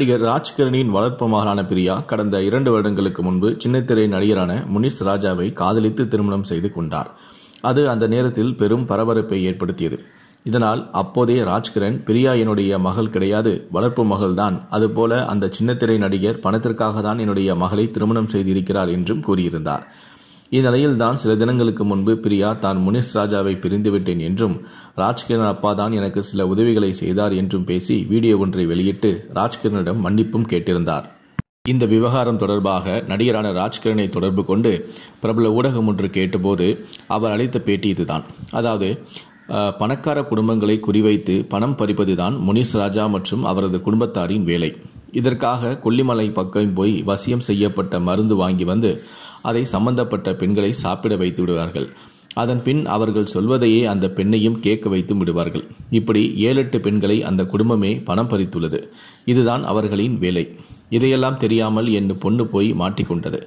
நடிகர் ராஜ்கிரணியின் வளர்ப்பு மகளான பிரியா கடந்த இரண்டு வருடங்களுக்கு முன்பு சின்னத்திரை நடிகரான முனிஷ் ராஜாவை காதலித்து திருமணம் செய்து கொண்டார் அது அந்த நேரத்தில் பெரும் பரபரப்பை ஏற்படுத்தியது இதனால் அப்போதே ராஜ்கிரண் பிரியா என்னுடைய மகள் கிடையாது வளர்ப்பு மகள்தான் அதுபோல அந்த சின்னத்திரை நடிகர் பணத்திற்காக தான் என்னுடைய மகளை திருமணம் செய்திருக்கிறார் என்றும் கூறியிருந்தார் இந்நிலையில்தான் சில தினங்களுக்கு முன்பு பிரியா தான் முனிஷ் ராஜாவை பிரிந்துவிட்டேன் என்றும் ராஜ்கிரண் அப்பா தான் எனக்கு சில உதவிகளை செய்தார் என்றும் பேசி வீடியோ ஒன்றை வெளியிட்டு ராஜ்கிரனிடம் மன்னிப்பும் கேட்டிருந்தார் இந்த விவகாரம் தொடர்பாக நடிகரான ராஜ்கிரனை தொடர்பு கொண்டு பிரபல ஊடகம் ஒன்று கேட்டபோது அவர் அளித்த பேட்டி இதுதான் அதாவது பணக்கார குடும்பங்களை குறிவைத்து பணம் பறிப்பதுதான் முனிஷ் ராஜா மற்றும் அவரது குடும்பத்தாரின் வேலை இதற்காக கொல்லிமலை பக்கம் போய் வசியம் செய்யப்பட்ட மருந்து வாங்கி வந்து அதை சம்பந்தப்பட்ட பெண்களை சாப்பிட வைத்து விடுவார்கள் அதன் பின் அவர்கள் சொல்வதையே அந்த பெண்ணையும் கேட்க வைத்து விடுவார்கள் இப்படி ஏழெட்டு பெண்களை அந்த குடும்பமே பணம் பறித்துள்ளது இதுதான் அவர்களின் வேலை இதையெல்லாம் தெரியாமல் என் பொண்ணு போய் மாட்டிக்கொண்டது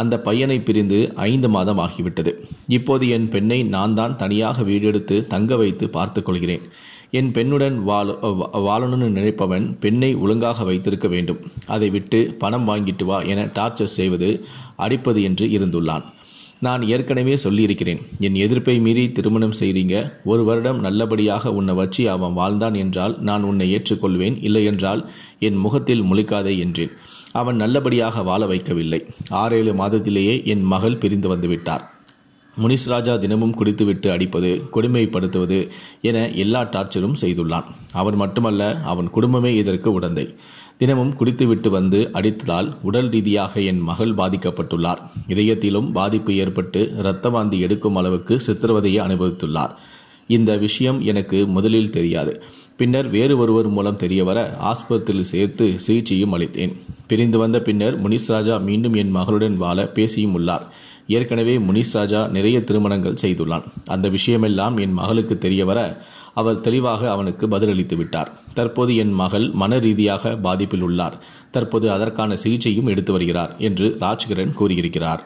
அந்த பையனை பிரிந்து ஐந்து மாதம் ஆகிவிட்டது இப்போது என் பெண்ணை நான் தான் தனியாக வீடெடுத்து தங்க வைத்து பார்த்து கொள்கிறேன் என் பெண்ணுடன் வாழ வாழணும்னு நினைப்பவன் பெண்ணை ஒழுங்காக வைத்திருக்க வேண்டும் அதை விட்டு பணம் வாங்கிட்டு வா என டார்ச்சர் செய்வது அடிப்பது என்று இருந்துள்ளான் நான் ஏற்கனவே சொல்லியிருக்கிறேன் என் எதிர்ப்பை மீறி திருமணம் செய்கிறீங்க ஒரு வருடம் நல்லபடியாக உன்னை வச்சு அவன் வாழ்ந்தான் என்றால் நான் உன்னை ஏற்றுக்கொள்வேன் இல்லை என்றால் என் முகத்தில் முழிக்காதே என்றேன் அவன் நல்லபடியாக வாழ வைக்கவில்லை ஆறேழு மாதத்திலேயே என் மகள் பிரிந்து வந்துவிட்டார் முனிஸ் ராஜா தினமும் குடித்துவிட்டு அடிப்பது கொடுமைப்படுத்துவது என எல்லா டார்ச்சரும் செய்துள்ளான் அவன் மட்டுமல்ல அவன் குடும்பமே இதற்கு உடந்தை தினமும் குடித்துவிட்டு வந்து அடித்ததால் உடல் ரீதியாக என் மகள் பாதிக்கப்பட்டுள்ளார் இதயத்திலும் பாதிப்பு ஏற்பட்டு இரத்த வாந்தி எடுக்கும் அளவுக்கு சித்திரவதையை அனுபவித்துள்ளார் இந்த விஷயம் எனக்கு முதலில் தெரியாது பின்னர் வேறு ஒருவர் மூலம் தெரியவர ஆஸ்பத்திரியில் சேர்த்து சிகிச்சையும் அளித்தேன் பிரிந்து வந்த பின்னர் முனிஷ் ராஜா மீண்டும் என் மகளுடன் வாழ பேசியும் உள்ளார் ஏற்கனவே முனிஷ் ராஜா நிறைய திருமணங்கள் செய்துள்ளான் அந்த விஷயமெல்லாம் என் மகளுக்கு தெரிய வர அவர் தெளிவாக அவனுக்கு பதிலளித்து விட்டார் தற்போது என் மகள் மன ரீதியாக பாதிப்பில் உள்ளார் தற்போது அதற்கான சிகிச்சையும் எடுத்து வருகிறார் என்று ராஜ்கிரண் கூறியிருக்கிறார்